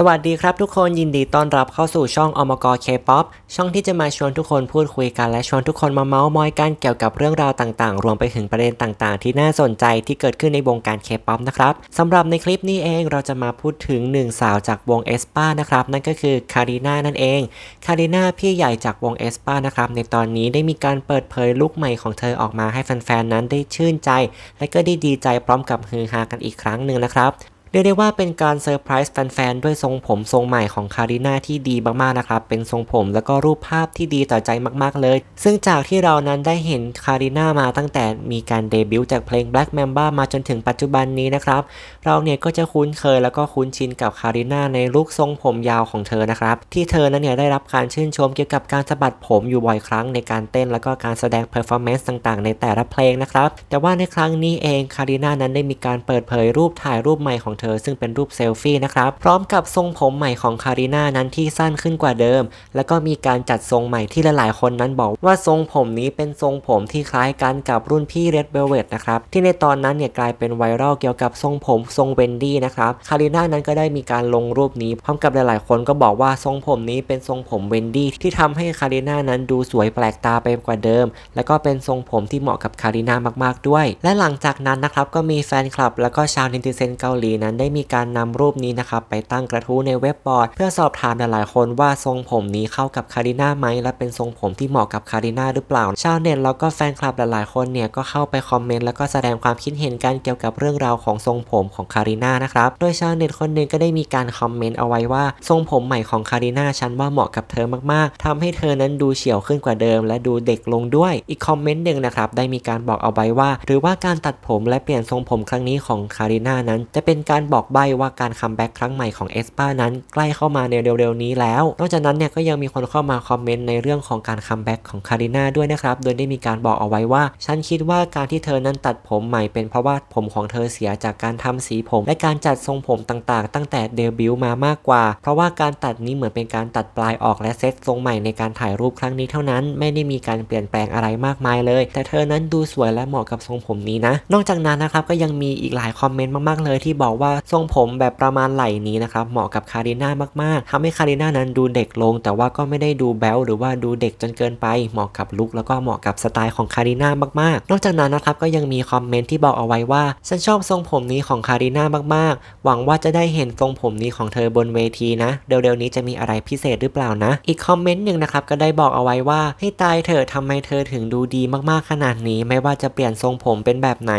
สวัสดีครับทุกคนยินดีต้อนรับเข้าสู่ช่องอมกเคป๊อปช่องที่จะมาชวนทุกคนพูดคุยกันและชวนทุกคนมาเมาส์มอยกันเกี่ยวกับเรื่องราวต่างๆ รวมไปถึงประเด็นต่างๆ ที่น่าสนใจที่เกิดขึ้นในวงการเคป๊อปนะครับสำหรับในคลิปนี้เองเราจะมาพูดถึงหนึ่งสาวจากวงเอสปานะครับนั่นก็คือคาริน่านั่นเองคาริน่าพี่ใหญ่จากวงเอสปานะครับในตอนนี้ได้มีการเปิดเผยลุคใหม่ของเธอออกมาให้แฟนๆนั้นได้ชื่นใจ และก็ได้ดีใจพร้อมกับฮือฮากันอีกครั้งหนึ่งนะครับเรียกได้ว่าเป็นการเซอร์ไพรส์แฟนๆ ด้วยทรงผมทรงใหม่ของคาริน่าที่ดีมาก ๆ นะครับ เป็นทรงผมแล้วก็รูปภาพที่ดีต่อใจมาก ๆเลย ซึ่งจากที่เรานั้นได้เห็นคาริน่ามาตั้งแต่มีการเดบิวต์ จากเพลง Black Mamba มาจนถึงปัจจุบันนี้นะครับ เราเนี่ยก็จะคุ้นเคยแล้วก็คุ้นชินกับคาริน่าในลูกทรงผมยาวของเธอนะครับ ที่เธอนั้นเนี่ยได้รับการชื่นชมเกี่ยวกับการสะบัดผมอยู่บ่อยครั้งในการเต้นแล้วก็การแสดงเพอร์ฟอร์แมนซ์ต่างๆ ในแต่ละเพลงนะครับ แต่ว่าในครั้งนี้เองคาริน่านั้นได้มีการเปิดเผยรูปถ่ายรูปใหม่ของเธอซึ่งเป็นรูปเซลฟี่นะครับ พร้อมกับทรงผมใหม่ของคาริน่านั้นที่สั้นขึ้นกว่าเดิม แล้วก็มีการจัดทรงใหม่ที่หลายๆคนนั้นบอกว่าทรงผมนี้เป็นทรงผมที่คล้ายกันกับรุ่นพี่เรดเบลเวตนะครับ ที่ในตอนนั้นเนี่ยกลายเป็นไวรัลเกี่ยวกับทรงผมทรงเวนดี้นะครับ คาริน่านั้นก็ได้มีการลงรูปนี้ พร้อมกับหลายๆคนก็บอกว่าทรงผมนี้เป็นทรงผมเวนดี้ที่ทำให้คาริน่านั้นดูสวยแปลกตาไปกว่าเดิม แล้วก็เป็นทรงผมที่เหมาะกับคาริน่ามากๆด้วย และหลังจากนั้นนะครับก็มีแฟนคลับแล้วก็ชาวินติเซนเกาหลีนะั้นได้มีการนำรูปนี้นะครับไปตั้งกระทู้ในเว็บบอร์ดเพื่อสอบถามหลายๆคนว่าทรงผมนี้เข้ากับคาริน่าไหมและเป็นทรงผมที่เหมาะกับคาริน่าหรือเปล่าชาวเน็ตแล้วก็แฟนคลับหลายๆคนเนี่ยก็เข้าไปคอมเมนต์แล้วก็แสดงความคิดเห็นกันเกี่ยวกับเรื่องราวของทรงผมของคาริน่านะครับโดยชาวเน็ตคนหนึ่งก็ได้มีการคอมเมนต์เอาไว้ว่า ทรงผมใหม่ของคาริน่าฉันว่าเหมาะกับเธอมาก ๆ ทำให้เธอนั้นดูเฉียวขึ้นกว่าเดิม และดูเด็กลงด้วยอีกคอมเมนต์หนึ่งนะครับได้มีการบอกเอาไว้ว่า หรือว่าการตัดผมและเปลี่ยนทรงผมครั้งนี้ของคาริน่านั้นจะเป็นการการบอกใบว่าการคัมแบ็กครั้งใหม่ของเอสปานั้น ใกล้เข้ามาในเร็วๆ นี้แล้ว นอกจากนั้นเนี่ยก็ยังมีคนเข้ามาคอมเมนต์ในเรื่องของการคัมแบ็กของคาริน่าด้วยนะครับ โดยได้มีการบอกเอาไว้ว่าฉันคิดว่าการที่เธอนั้นตัดผมใหม่เป็นเพราะว่าผมของเธอเสียจากการทำสีผม และการจัดทรงผมต่างๆ ตั้งแต่เดบิวต์มามากกว่า เพราะว่าการตัดนี้เหมือนเป็นการตัดปลายออกและเซตทรงใหม่ในการถ่ายรูปครั้งนี้เท่านั้น ไม่ได้มีการเปลี่ยนแปลงอะไรมากมายเลย แต่เธอนั้นดูสวยและเหมาะกับทรงผมนี้นะ นอกจากนั้นนะครับก็ยังมีอีกหลายคอมเมนต์มากๆ เลยที่บอกว่า่าทรงผมแบบประมาณไหล่นี้นะครับเหมาะกับคาริน่ามากๆทำให้คาริน่านั้นดูเด็กลงแต่ว่าก็ไม่ได้ดูแบลหรือว่าดูเด็กจนเกินไป เหมาะกับลุคแล้วก็เหมาะกับสไตล์ของคาริน่ามากๆ นอกจากนั้นนะครับก็ยังมีคอมเมนต์ที่บอกเอาไว้ว่าฉันชอบทรงผมนี้ของคาริน่ามากๆ หวังว่าจะได้เห็นทรงผมนี้ของเธอบนเวทีนะ เดี๋ยวๆนี้จะมีอะไรพิเศษหรือเปล่านะ อีกคอมเมนต์หนึ่งนะครับก็ได้บอกเอาไว้ว่า ให้ตายเธอทำไมเธอถึงดูดีมาก ๆ ขนาดนี้ไม่ว่าจะเปลี่ยนทรงผมเป็นแบบไหน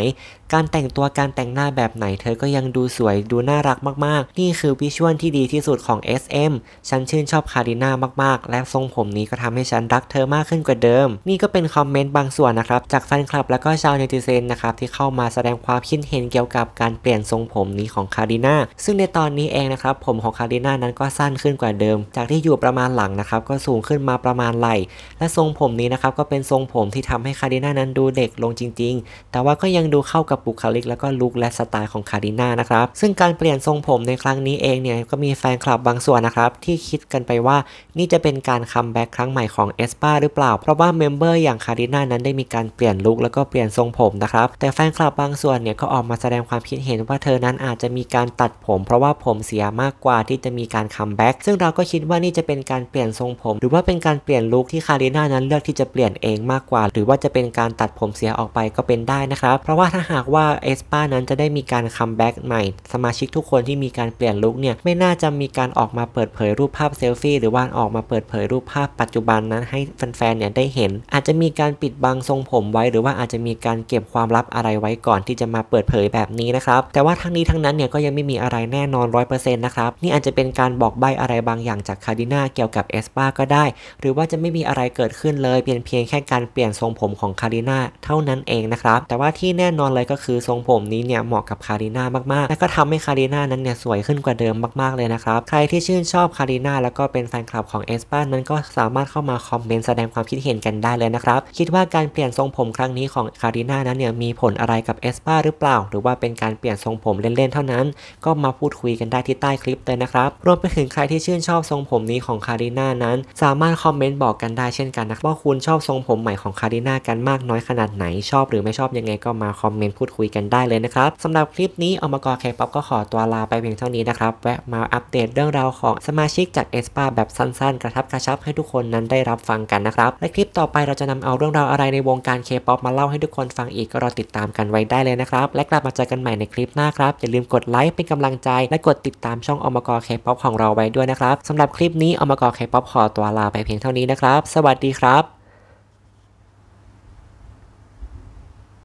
การแต่งตัวการแต่งหน้าแบบไหนเธอก็ยังดูสวยดูน่ารักมากๆ นี่คือวิชวลที่ดีที่สุดของ SM ฉันชื่นชอบคาริน่ามากๆ และทรงผมนี้ก็ทำให้ฉันรักเธอมากขึ้นกว่าเดิม นี่ก็เป็นคอมเมนต์บางส่วนนะครับ จากแฟนคลับและก็ชาวเนติเซนนะครับที่เข้ามาแสดงความคิดเห็นเกี่ยวกับการเปลี่ยนทรงผมนี้ของคาริน่าซึ่งในตอนนี้เองนะครับผมของคาริน่านั้นก็สั้นขึ้นกว่าเดิมจากที่อยู่ประมาณหลังนะครับก็สูงขึ้นมาประมาณไหล่และทรงผมนี้นะครับก็เป็นทรงผมที่ทำให้คาริน่านั้นดูเด็กลงจริง ๆ แต่ว่าก็ยังดูเข้ากับับบุคลิกแล้วก็ลุคและสไตล์ของคาริน่านะครับ ซึ่งการเปลี่ยนทรงผมในครั้งนี้เองเนี่ย ก็มีแฟนคลับบางส่วนนะครับ ที่คิดกันไปว่านี่จะเป็นการคัมแบ็กครั้งใหม่ของเอสปาหรือเปล่า เพราะว่าเมมเบอร์อย่างคาริน่านั้นได้มีการเปลี่ยนลุคแล้วก็เปลี่ยนทรงผมนะครับ แต่แฟนคลับบางส่วนเนี่ยก็ออกมาแสดงความคิดเห็นว่าเธอนั้นอาจจะมีการตัดผมเพราะว่าผมเสียมากกว่าที่จะมีการคัมแบ็กซึ่งเราก็คิดว่านี่จะเป็นการเปลี่ยนทรงผมหรือว่าเป็นการเปลี่ยนลุคที่คาริน่านั้นเลือกที่จะเปลี่ยนเองมากกว่าหรือว่าจะเป็นการตัดผมเสียออกไปก็เป็นได้นะครับเพราะว่าถ้าหากว่าเอสป้านั้นจะได้มีการคัมแบ็กใหม่สมาชิกทุกคนที่มีการเปลี่ยนลุคเนี่ยไม่น่าจะมีการออกมาเปิดเผยรูปภาพเซลฟี่หรือว่าออกมาเปิดเผยรูปภาพปัจจุบันนั้น ให้แฟนๆเนี่ยได้เห็น อาจจะมีการปิดบังทรงผมไว้ หรือว่าอาจจะมีการเก็บความลับอะไรไว้ก่อนที่จะมาเปิดเผยแบบนี้นะครับ แต่ว่าทั้งนี้ทั้งนั้นเนี่ยก็ยังไม่มีอะไรแน่นอน 100%นะครับนี่อาจจะเป็นการบอกใบอะไรบางอย่างจากคาดิน่าเกี่ยวกับเอสปาก็ได้ หรือว่าจะไม่มีอะไรเกิดขึ้นเลยเพียงเพียงแค่การเปลี่ยนทรงผมของคาริน่าเท่านั้นเองนะครับแต่ว่าที่แน่นอนเลยก็็คือทรงผมนี้เนี่ยเหมาะกับคารีนามากๆ และก็ทำให้คารีนานั้นเนี่ยสวยขึ้นกว่าเดิมมากๆเลยนะครับ ใครที่ชื่นชอบคารีนาแล้วก็เป็นแฟนคลับของเอสปานั้นก็สามารถเข้ามาคอมเมนต์แสดงความคิดเห็นกันได้เลยนะครับ คิดว่าการเปลี่ยนทรงผมครั้งนี้ของคารีนานั้นเนี่ยมีผลอะไรกับเอสปาหรือเปล่า หรือว่าเป็นการเปลี่ยนทรงผมเล่นๆ เท่านั้น ก็มาพูดคุยกันได้ที่ใต้คลิปเลยนะครับ รวมไปถึงใครที่ชื่นชอบทรงผมนี้ของคารีนานั้นสามารถคอมเมนต์บอกกันได้เช่นกันนะว่าคุณชอบทรงผมใหม่ของคารีนากันมากน้อยขนาดไหน ชอบหรือไม่ชอบยังไง ก็มาคอมเมนต์พูดคุยกันได้เลยนะครับสำหรับคลิปนี้อมกอเคป๊อปก็ขอตัวลาไปเพียงเท่านี้นะครับแวะมาอัปเดตเรื่องราวของสมาชิกจากเอสปาแบบสั้นๆกระทับกระชับให้ทุกคนนั้นได้รับฟังกันนะครับและคลิปต่อไปเราจะนำเอาเรื่องราวอะไรในวงการเคป๊อปมาเล่าให้ทุกคนฟังอีกก็รอติดตามกันไว้ได้เลยนะครับและกลับมาเจอกันใหม่ในคลิปหน้าครับอย่าลืมกดไลค์เป็นกำลังใจและกดติดตามช่องอมกอเคป๊อปของเราไว้ด้วยนะครับสำหรับคลิปนี้อมกอเคป๊อปขอตัวลาไปเพียงเท่านี้นะครับสวัสดีครับ